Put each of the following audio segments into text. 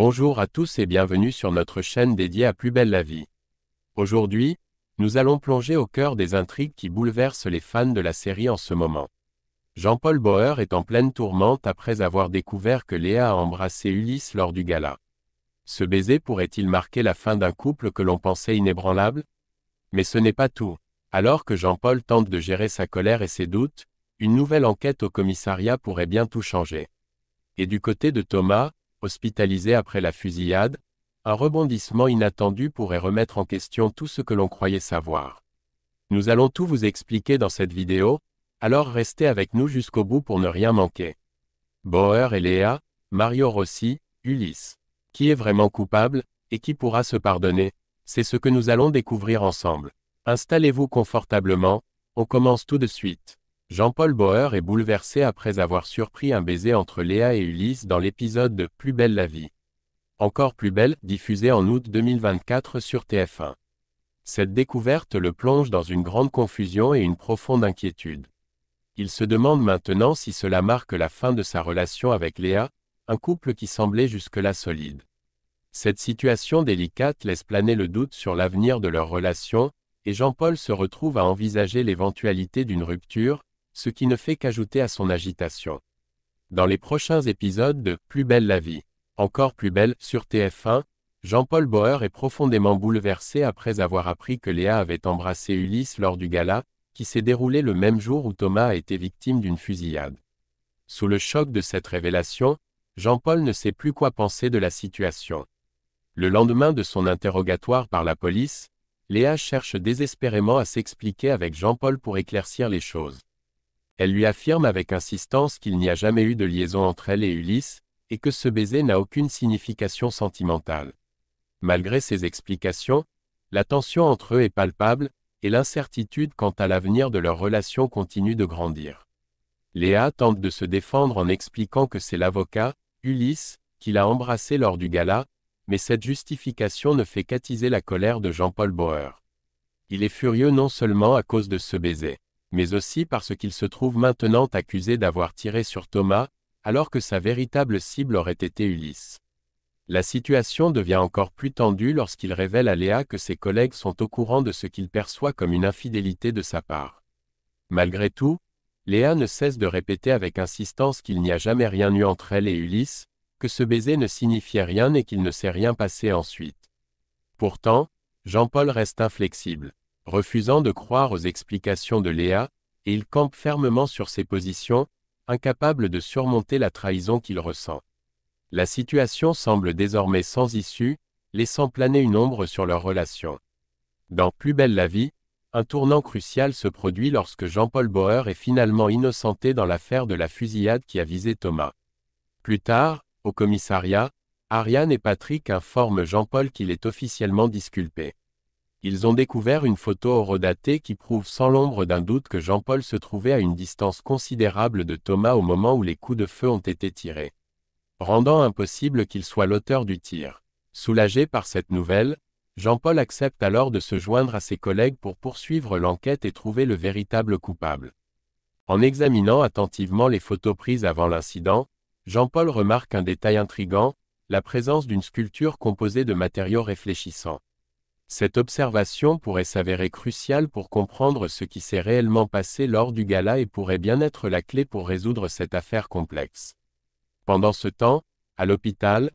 Bonjour à tous et bienvenue sur notre chaîne dédiée à Plus belle la vie. Aujourd'hui, nous allons plonger au cœur des intrigues qui bouleversent les fans de la série en ce moment. Jean-Paul Bauer est en pleine tourmente après avoir découvert que Léa a embrassé Ulysse lors du gala. Ce baiser pourrait-il marquer la fin d'un couple que l'on pensait inébranlable Mais ce n'est pas tout. Alors que Jean-Paul tente de gérer sa colère et ses doutes, une nouvelle enquête au commissariat pourrait bien tout changer. Et du côté de Thomas, hospitalisé après la fusillade, un rebondissement inattendu pourrait remettre en question tout ce que l'on croyait savoir. Nous allons tout vous expliquer dans cette vidéo, alors restez avec nous jusqu'au bout pour ne rien manquer. Bauer et Léa, Mario Rossi, Ulysse. Qui est vraiment coupable, et qui pourra se pardonner C'est ce que nous allons découvrir ensemble. Installez-vous confortablement, on commence tout de suite. Jean-Paul Bauer est bouleversé après avoir surpris un baiser entre Léa et Ulysse dans l'épisode de Plus belle la vie. Encore plus belle, diffusé en août 2024 sur TF1. Cette découverte le plonge dans une grande confusion et une profonde inquiétude. Il se demande maintenant si cela marque la fin de sa relation avec Léa, un couple qui semblait jusque-là solide. Cette situation délicate laisse planer le doute sur l'avenir de leur relation, et Jean-Paul se retrouve à envisager l'éventualité d'une rupture, ce qui ne fait qu'ajouter à son agitation. Dans les prochains épisodes de Plus belle la vie, encore plus belle sur TF1, Jean-Paul Bauer est profondément bouleversé après avoir appris que Léa avait embrassé Ulysse lors du gala, qui s'est déroulé le même jour où Thomas a été victime d'une fusillade. Sous le choc de cette révélation, Jean-Paul ne sait plus quoi penser de la situation. Le lendemain de son interrogatoire par la police, Léa cherche désespérément à s'expliquer avec Jean-Paul pour éclaircir les choses. Elle lui affirme avec insistance qu'il n'y a jamais eu de liaison entre elle et Ulysse, et que ce baiser n'a aucune signification sentimentale. Malgré ces explications, la tension entre eux est palpable, et l'incertitude quant à l'avenir de leur relation continue de grandir. Léa tente de se défendre en expliquant que c'est l'avocat, Ulysse, qui l'a embrassé lors du gala, mais cette justification ne fait qu'attiser la colère de Jean-Paul Bauer. Il est furieux non seulement à cause de ce baiser, mais aussi parce qu'il se trouve maintenant accusé d'avoir tiré sur Thomas, alors que sa véritable cible aurait été Ulysse. La situation devient encore plus tendue lorsqu'il révèle à Léa que ses collègues sont au courant de ce qu'il perçoit comme une infidélité de sa part. Malgré tout, Léa ne cesse de répéter avec insistance qu'il n'y a jamais rien eu entre elle et Ulysse, que ce baiser ne signifiait rien et qu'il ne s'est rien passé ensuite. Pourtant, Jean-Paul reste inflexible. Refusant de croire aux explications de Léa, il campe fermement sur ses positions, incapable de surmonter la trahison qu'il ressent. La situation semble désormais sans issue, laissant planer une ombre sur leur relation. Dans Plus belle la vie, un tournant crucial se produit lorsque Jean-Paul Bauer est finalement innocenté dans l'affaire de la fusillade qui a visé Thomas. Plus tard, au commissariat, Ariane et Patrick informent Jean-Paul qu'il est officiellement disculpé ils ont découvert une photo horodatée qui prouve sans l'ombre d'un doute que Jean-Paul se trouvait à une distance considérable de Thomas au moment où les coups de feu ont été tirés. Rendant impossible qu'il soit l'auteur du tir. Soulagé par cette nouvelle, Jean-Paul accepte alors de se joindre à ses collègues pour poursuivre l'enquête et trouver le véritable coupable. En examinant attentivement les photos prises avant l'incident, Jean-Paul remarque un détail intrigant, la présence d'une sculpture composée de matériaux réfléchissants. Cette observation pourrait s'avérer cruciale pour comprendre ce qui s'est réellement passé lors du gala et pourrait bien être la clé pour résoudre cette affaire complexe. Pendant ce temps, à l'hôpital,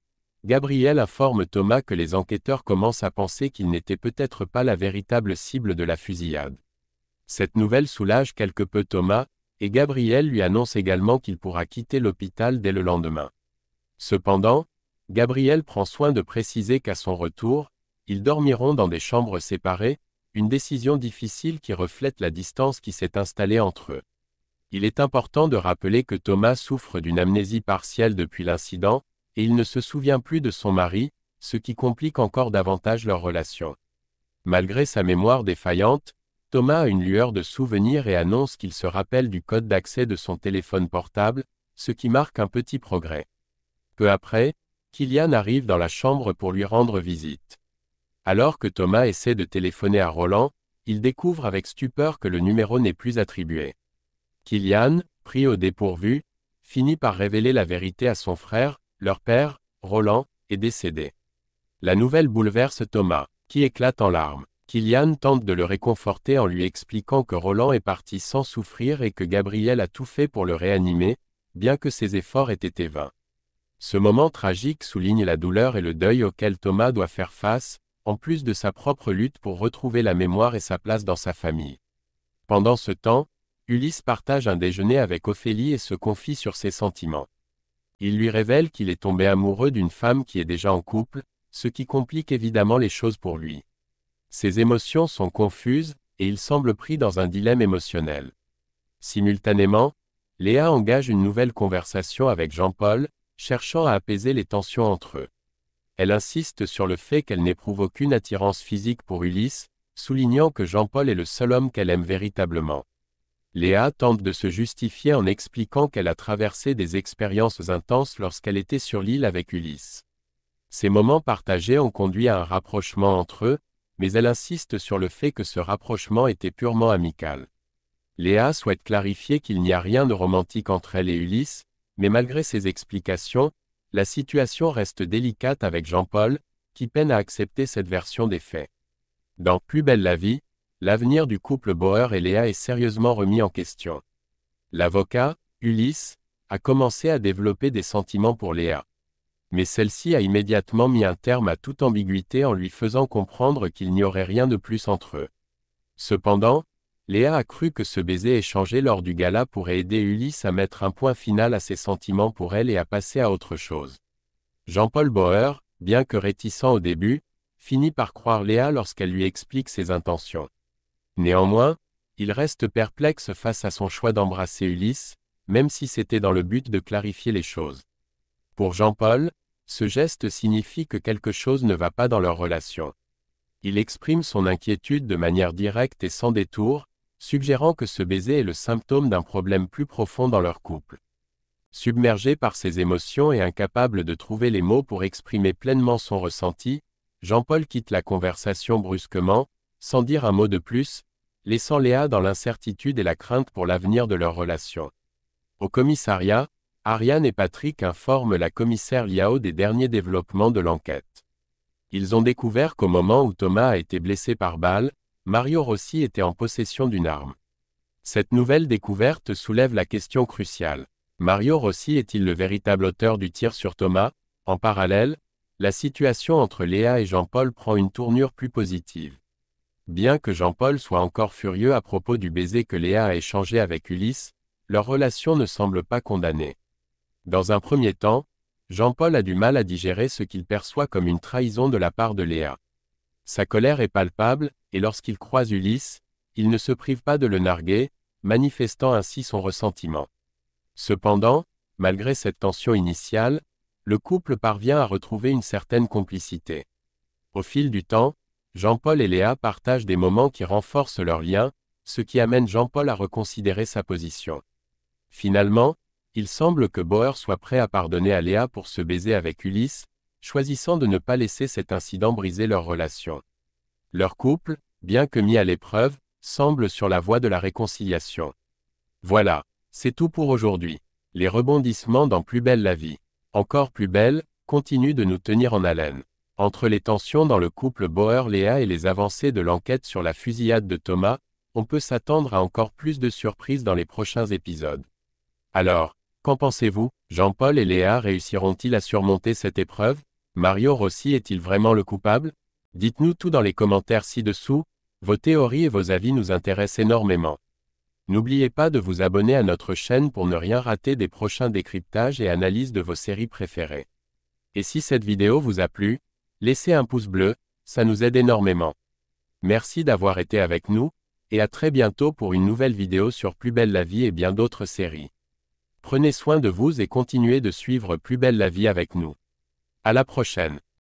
Gabriel informe Thomas que les enquêteurs commencent à penser qu'il n'était peut-être pas la véritable cible de la fusillade. Cette nouvelle soulage quelque peu Thomas, et Gabriel lui annonce également qu'il pourra quitter l'hôpital dès le lendemain. Cependant, Gabriel prend soin de préciser qu'à son retour, ils dormiront dans des chambres séparées, une décision difficile qui reflète la distance qui s'est installée entre eux. Il est important de rappeler que Thomas souffre d'une amnésie partielle depuis l'incident, et il ne se souvient plus de son mari, ce qui complique encore davantage leur relation. Malgré sa mémoire défaillante, Thomas a une lueur de souvenir et annonce qu'il se rappelle du code d'accès de son téléphone portable, ce qui marque un petit progrès. Peu après, Kylian arrive dans la chambre pour lui rendre visite. Alors que Thomas essaie de téléphoner à Roland, il découvre avec stupeur que le numéro n'est plus attribué. Kilian, pris au dépourvu, finit par révéler la vérité à son frère, leur père, Roland, est décédé. La nouvelle bouleverse Thomas, qui éclate en larmes. Kilian tente de le réconforter en lui expliquant que Roland est parti sans souffrir et que Gabriel a tout fait pour le réanimer, bien que ses efforts aient été vains. Ce moment tragique souligne la douleur et le deuil auquel Thomas doit faire face, en plus de sa propre lutte pour retrouver la mémoire et sa place dans sa famille. Pendant ce temps, Ulysse partage un déjeuner avec Ophélie et se confie sur ses sentiments. Il lui révèle qu'il est tombé amoureux d'une femme qui est déjà en couple, ce qui complique évidemment les choses pour lui. Ses émotions sont confuses, et il semble pris dans un dilemme émotionnel. Simultanément, Léa engage une nouvelle conversation avec Jean-Paul, cherchant à apaiser les tensions entre eux elle insiste sur le fait qu'elle n'éprouve aucune attirance physique pour Ulysse, soulignant que Jean-Paul est le seul homme qu'elle aime véritablement. Léa tente de se justifier en expliquant qu'elle a traversé des expériences intenses lorsqu'elle était sur l'île avec Ulysse. Ces moments partagés ont conduit à un rapprochement entre eux, mais elle insiste sur le fait que ce rapprochement était purement amical. Léa souhaite clarifier qu'il n'y a rien de romantique entre elle et Ulysse, mais malgré ses explications, la situation reste délicate avec Jean-Paul, qui peine à accepter cette version des faits. Dans Plus belle la vie, l'avenir du couple Bauer et Léa est sérieusement remis en question. L'avocat, Ulysse, a commencé à développer des sentiments pour Léa. Mais celle-ci a immédiatement mis un terme à toute ambiguïté en lui faisant comprendre qu'il n'y aurait rien de plus entre eux. Cependant, Léa a cru que ce baiser échangé lors du gala pourrait aider Ulysse à mettre un point final à ses sentiments pour elle et à passer à autre chose. Jean-Paul Bauer, bien que réticent au début, finit par croire Léa lorsqu'elle lui explique ses intentions. Néanmoins, il reste perplexe face à son choix d'embrasser Ulysse, même si c'était dans le but de clarifier les choses. Pour Jean-Paul, ce geste signifie que quelque chose ne va pas dans leur relation. Il exprime son inquiétude de manière directe et sans détour, suggérant que ce baiser est le symptôme d'un problème plus profond dans leur couple. Submergé par ses émotions et incapable de trouver les mots pour exprimer pleinement son ressenti, Jean-Paul quitte la conversation brusquement, sans dire un mot de plus, laissant Léa dans l'incertitude et la crainte pour l'avenir de leur relation. Au commissariat, Ariane et Patrick informent la commissaire Liao des derniers développements de l'enquête. Ils ont découvert qu'au moment où Thomas a été blessé par balle, Mario Rossi était en possession d'une arme. Cette nouvelle découverte soulève la question cruciale. Mario Rossi est-il le véritable auteur du tir sur Thomas En parallèle, la situation entre Léa et Jean-Paul prend une tournure plus positive. Bien que Jean-Paul soit encore furieux à propos du baiser que Léa a échangé avec Ulysse, leur relation ne semble pas condamnée. Dans un premier temps, Jean-Paul a du mal à digérer ce qu'il perçoit comme une trahison de la part de Léa. Sa colère est palpable, et lorsqu'il croise Ulysse, il ne se prive pas de le narguer, manifestant ainsi son ressentiment. Cependant, malgré cette tension initiale, le couple parvient à retrouver une certaine complicité. Au fil du temps, Jean-Paul et Léa partagent des moments qui renforcent leur lien, ce qui amène Jean-Paul à reconsidérer sa position. Finalement, il semble que Bauer soit prêt à pardonner à Léa pour se baiser avec Ulysse, choisissant de ne pas laisser cet incident briser leur relation. Leur couple, bien que mis à l'épreuve, semble sur la voie de la réconciliation. Voilà, c'est tout pour aujourd'hui. Les rebondissements dans Plus belle la vie, encore plus belle, continuent de nous tenir en haleine. Entre les tensions dans le couple Bauer-Léa et les avancées de l'enquête sur la fusillade de Thomas, on peut s'attendre à encore plus de surprises dans les prochains épisodes. Alors, qu'en pensez-vous Jean-Paul et Léa réussiront-ils à surmonter cette épreuve Mario Rossi est-il vraiment le coupable Dites-nous tout dans les commentaires ci-dessous, vos théories et vos avis nous intéressent énormément. N'oubliez pas de vous abonner à notre chaîne pour ne rien rater des prochains décryptages et analyses de vos séries préférées. Et si cette vidéo vous a plu, laissez un pouce bleu, ça nous aide énormément. Merci d'avoir été avec nous, et à très bientôt pour une nouvelle vidéo sur Plus belle la vie et bien d'autres séries. Prenez soin de vous et continuez de suivre Plus belle la vie avec nous. À la prochaine.